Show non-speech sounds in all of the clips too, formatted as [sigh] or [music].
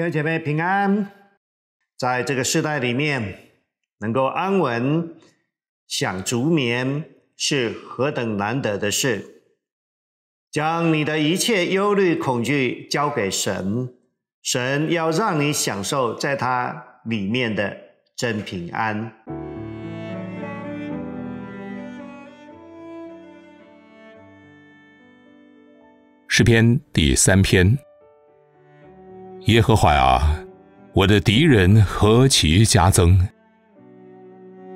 各位姐妹平安，在这个时代里面，能够安稳享足眠是何等难得的事。将你的一切忧虑恐惧交给神，神要让你享受在他里面的真平安。诗篇第三篇。耶和华啊，我的敌人何其加增！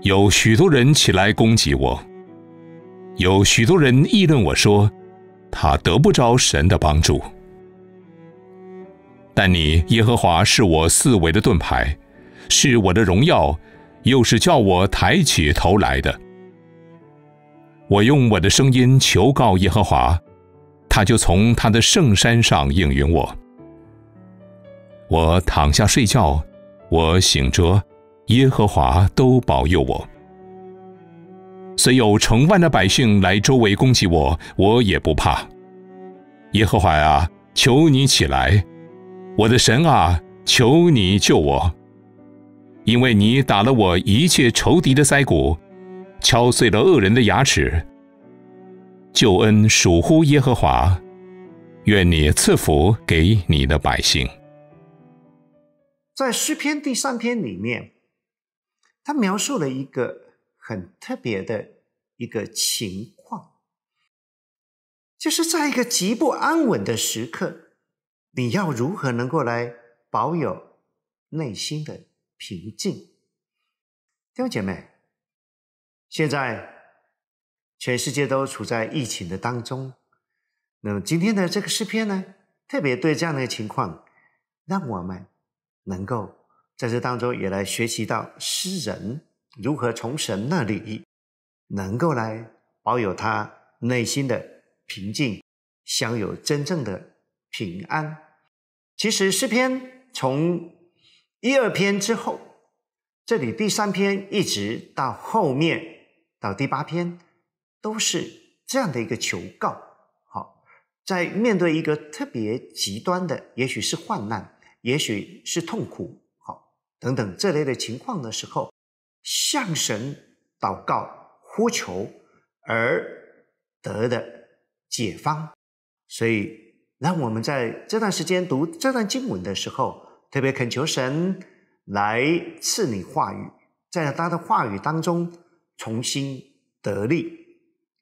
有许多人起来攻击我，有许多人议论我说，他得不着神的帮助。但你耶和华是我四维的盾牌，是我的荣耀，又是叫我抬起头来的。我用我的声音求告耶和华，他就从他的圣山上应允我。我躺下睡觉，我醒着，耶和华都保佑我。虽有成万的百姓来周围攻击我，我也不怕。耶和华啊，求你起来，我的神啊，求你救我，因为你打了我一切仇敌的腮骨，敲碎了恶人的牙齿。救恩属乎耶和华，愿你赐福给你的百姓。在诗篇第三篇里面，他描述了一个很特别的一个情况，就是在一个极不安稳的时刻，你要如何能够来保有内心的平静？弟兄姐妹，现在全世界都处在疫情的当中，那么今天的这个诗篇呢，特别对这样的一个情况，让我们。能够在这当中也来学习到诗人如何从神那里能够来保有他内心的平静，享有真正的平安。其实诗篇从一二篇之后，这里第三篇一直到后面到第八篇，都是这样的一个求告。好，在面对一个特别极端的，也许是患难。也许是痛苦、好等等这类的情况的时候，向神祷告、呼求而得的解方。所以，让我们在这段时间读这段经文的时候，特别恳求神来赐你话语，在他的话语当中重新得力。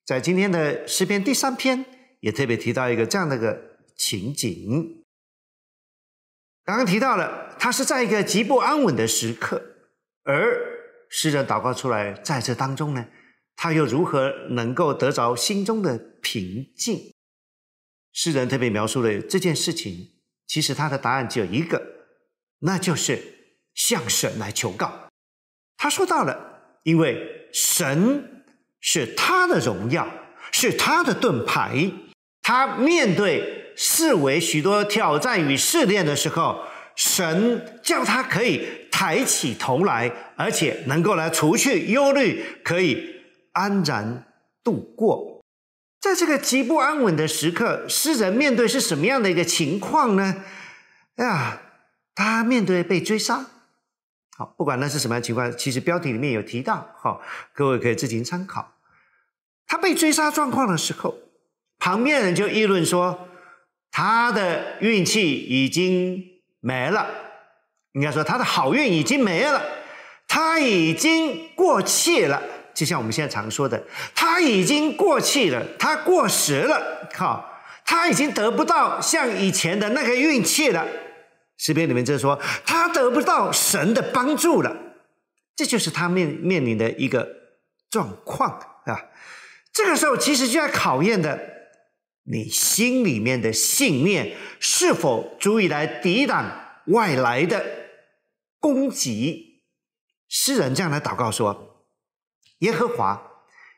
在今天的诗篇第三篇，也特别提到一个这样的个情景。刚刚提到了，他是在一个极不安稳的时刻，而诗人祷告出来，在这当中呢，他又如何能够得着心中的平静？诗人特别描述了这件事情，其实他的答案只有一个，那就是向神来求告。他说到了，因为神是他的荣耀，是他的盾牌，他面对。视为许多挑战与试炼的时候，神叫他可以抬起头来，而且能够来除去忧虑，可以安然度过。在这个极不安稳的时刻，诗人面对是什么样的一个情况呢？哎呀，他面对被追杀。好，不管那是什么样情况，其实标题里面有提到，好，各位可以自行参考。他被追杀状况的时候，旁边人就议论说。他的运气已经没了，应该说他的好运已经没了，他已经过气了。就像我们现在常说的，他已经过气了，他过时了，哈，他已经得不到像以前的那个运气了。诗篇里面就是说，他得不到神的帮助了，这就是他面面临的一个状况啊。这个时候其实就要考验的。你心里面的信念是否足以来抵挡外来的攻击？诗人这样来祷告说：“耶和华，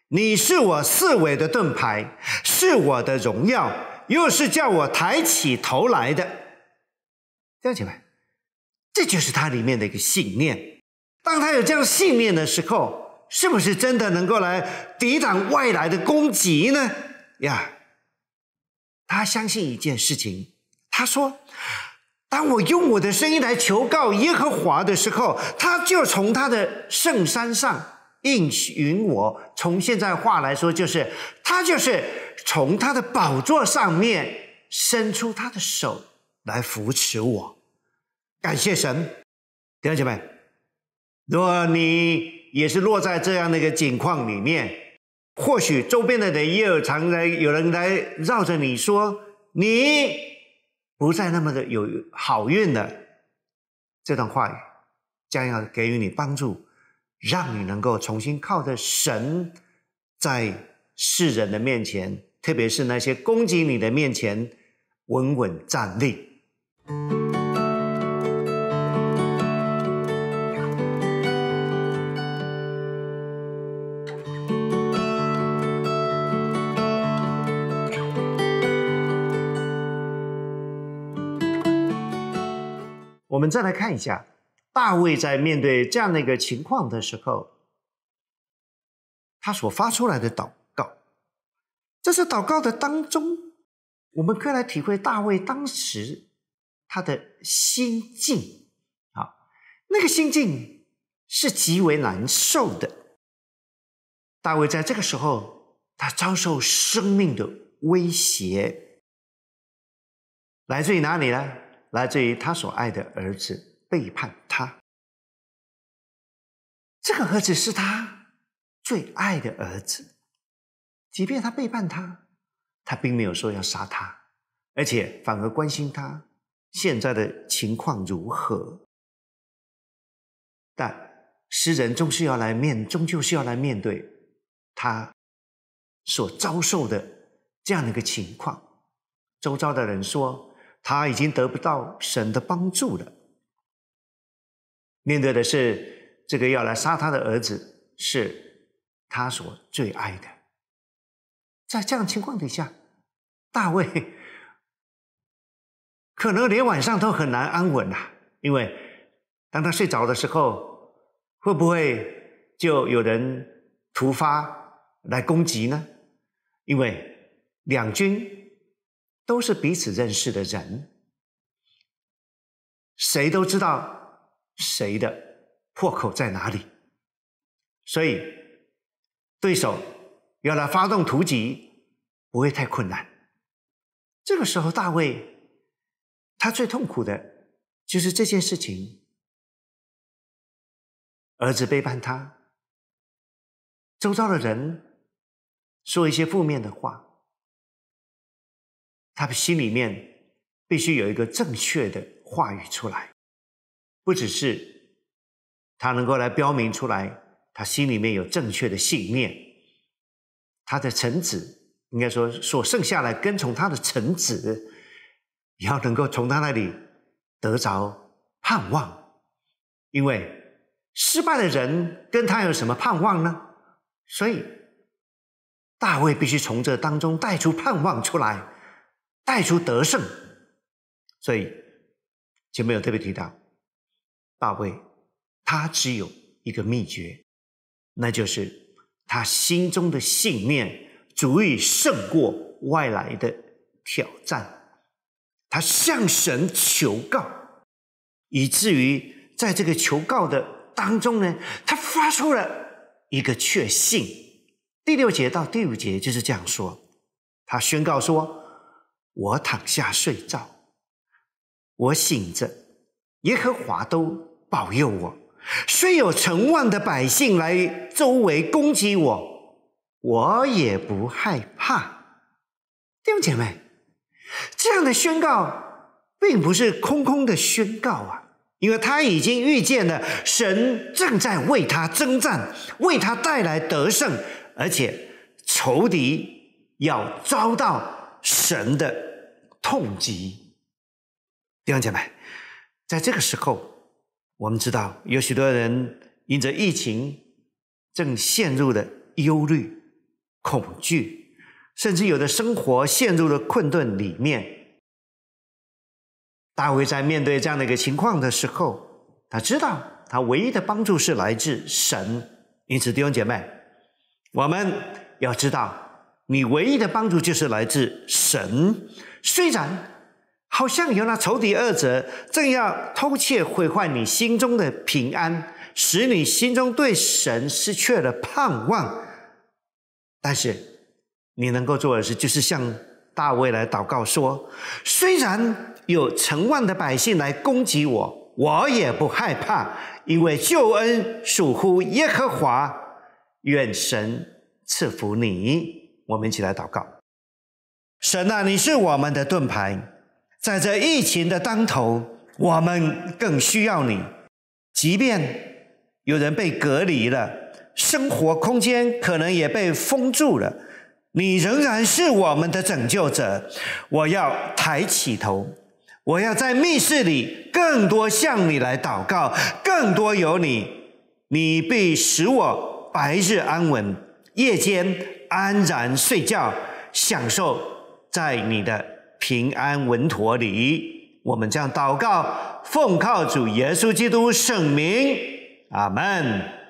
你是我四维的盾牌，是我的荣耀，又是叫我抬起头来的。”这样，姐妹，这就是他里面的一个信念。当他有这样信念的时候，是不是真的能够来抵挡外来的攻击呢？呀！他相信一件事情，他说：“当我用我的声音来求告耶和华的时候，他就从他的圣山上应允我。从现在话来说，就是他就是从他的宝座上面伸出他的手来扶持我。感谢神，弟兄姐妹，若你也是落在这样的一个境况里面。”或许周边的人也有常来，有人来绕着你说：“你不再那么的有好运了。”这段话语将要给予你帮助，让你能够重新靠着神，在世人的面前，特别是那些攻击你的面前，稳稳站立。我们再来看一下大卫在面对这样的一个情况的时候，他所发出来的祷告。这是祷告的当中，我们可以来体会大卫当时他的心境啊，那个心境是极为难受的。大卫在这个时候，他遭受生命的威胁，来自于哪里呢？来自于他所爱的儿子背叛他。这个儿子是他最爱的儿子，即便他背叛他，他并没有说要杀他，而且反而关心他现在的情况如何。但诗人终究是要来面，终究是要来面对他所遭受的这样的一个情况。周遭的人说。他已经得不到神的帮助了，面对的是这个要来杀他的儿子，是他所最爱的。在这样情况底下，大卫 [laughs] 可能连晚上都很难安稳呐，因为当他睡着的时候，会不会就有人突发来攻击呢？因为两军。都是彼此认识的人，谁都知道谁的破口在哪里，所以对手要来发动突袭不会太困难。这个时候，大卫他最痛苦的就是这件事情：儿子背叛他，周遭的人说一些负面的话。他心里面必须有一个正确的话语出来，不只是他能够来标明出来，他心里面有正确的信念。他的臣子应该说，所剩下来跟从他的臣子，也要能够从他那里得着盼望，因为失败的人跟他有什么盼望呢？所以大卫必须从这当中带出盼望出来。带出得胜，所以前面有特别提到大卫，他只有一个秘诀，那就是他心中的信念足以胜过外来的挑战。他向神求告，以至于在这个求告的当中呢，他发出了一个确信。第六节到第五节就是这样说，他宣告说。我躺下睡觉，我醒着，耶和华都保佑我。虽有成万的百姓来周围攻击我，我也不害怕。弟兄姐妹，这样的宣告并不是空空的宣告啊，因为他已经预见了神正在为他征战，为他带来得胜，而且仇敌要遭到。神的痛疾。弟兄姐妹，在这个时候，我们知道有许多人因着疫情正陷入了忧虑、恐惧，甚至有的生活陷入了困顿里面。大卫在面对这样的一个情况的时候，他知道他唯一的帮助是来自神，因此，弟兄姐妹，我们要知道。你唯一的帮助就是来自神，虽然好像有那仇敌二者正要偷窃毁坏你心中的平安，使你心中对神失去了盼望，但是你能够做的事就是向大卫来祷告说：虽然有成万的百姓来攻击我，我也不害怕，因为救恩属乎耶和华。愿神赐福你。我们一起来祷告。神啊，你是我们的盾牌，在这疫情的当头，我们更需要你。即便有人被隔离了，生活空间可能也被封住了，你仍然是我们的拯救者。我要抬起头，我要在密室里更多向你来祷告，更多有你，你必使我白日安稳。夜间安然睡觉，享受在你的平安稳妥里。我们将祷告，奉靠主耶稣基督圣名，阿门。